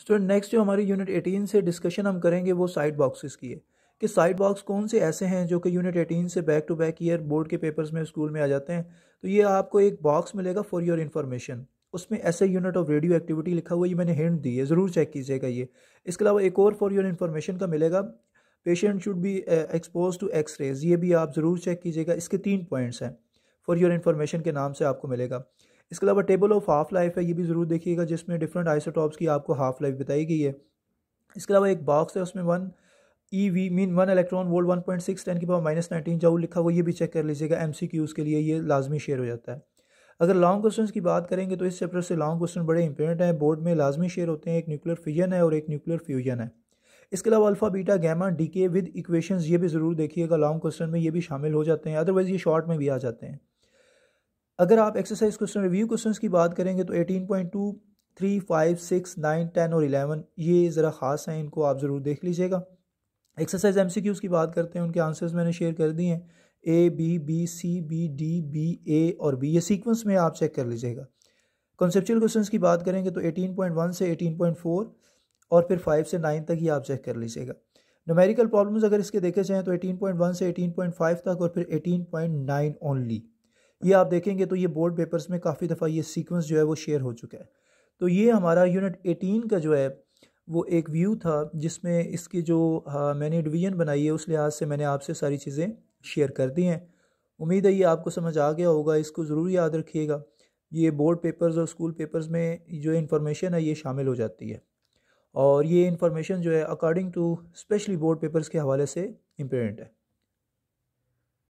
student next जो हमारी unit 18 से डिस्कशन हम करेंगे वो साइड बॉक्सेस की है कि साइड बॉक्स कौन से ऐसे हैं जो कि यूनिट 18 से back to back year board के पेपर्स में स्कूल में आ जाते हैं तो ये आपको एक बॉक्स मिलेगा फॉर योर इन्फॉर्मेशन उसमें ऐसे यूनिट ऑफ रेडियो एक्टिविटी लिखा हुआ ये मैंने हिंट दी है ज़रूर चेक कीजिएगा ये इसके अलावा एक और फॉर योर इन्फॉर्मेशन का मिलेगा patient should be expose to X rays ये भी आप ज़रूर चेक कीजिएगा इसके तीन पॉइंट्स हैं फॉर योर इन्फॉर्मेशन के नाम से आपको मिलेगा इसके अलावा टेबल ऑफ हाफ़ लाइफ है ये भी ज़रूर देखिएगा जिसमें डिफरेंट आइसोटॉप्स की आपको हाफ़ लाइफ बताई गई है इसके अलावा एक बॉक्स है उसमें one E V mean one electron volt one point six ten की पावर माइनस नाइनटीन जाऊ लिखा हुआ ये भी चेक कर लीजिएगा एम सी क्यूज़ के लिए ये लाजमी शेयर हो जाता है अगर लॉन्ग क्वेश्चन की बात करेंगे तो इस चैप्टर से लॉन्ग क्वेश्चन बड़े इंपॉर्टेंट हैं बोर्ड में लाजमी शेयर होते हैं एक न्यूक्लियर फिजन है और एक न्यूक्लियर फ्यूजन है इसके अलावा alpha beta gamma decay with equations ये भी ज़रूर देखिएगा लॉन्ग क्वेश्चन में ये भी शामिल हो जाते हैं अदरवाइज़ ये शॉर्ट में भी आ जाते हैं अगर आप एक्सरसाइज क्वेश्चन रिव्यू क्वेश्चंस की बात करेंगे तो eighteen point two three five six nine ten और इलेवन ये ज़रा ख़ास हैं इनको आप ज़रूर देख लीजिएगा एक्सरसाइज एम सी क्यूज़ की बात करते हैं उनके आंसर्स मैंने शेयर कर दिए हैं A B B C B D B A और बी ये सीक्वेंस में आप चेक कर लीजिएगा कॉन्सेप्चुअल क्वेश्चंस की बात करेंगे तो 18.1 से 18.4 और फिर 5 से 9 तक ही आप चेक कर लीजिएगा नोमेरिकल प्रॉब्लम्स अगर इसके देखे जाएँ तो 18.1 से 18.5 तक और फिर 18.9 ओनली ये आप देखेंगे तो ये बोर्ड पेपर्स में काफ़ी दफ़ा ये सीक्वेंस जो है वो शेयर हो चुका है तो ये हमारा यूनिट एटीन का जो है वो एक व्यू था जिसमें इसकी जो हाँ, मैंने डिवीजन बनाई है उस लिहाज से मैंने आपसे सारी चीज़ें शेयर कर दी हैं उम्मीद है ये आपको समझ आ गया होगा इसको ज़रूर याद रखिएगा ये बोर्ड पेपर्स और स्कूल पेपर्स में जो इन्फॉर्मेशन है ये शामिल हो जाती है और ये इन्फॉर्मेशन जो है according to specially board papers के हवाले से इम्पोर्टेंट है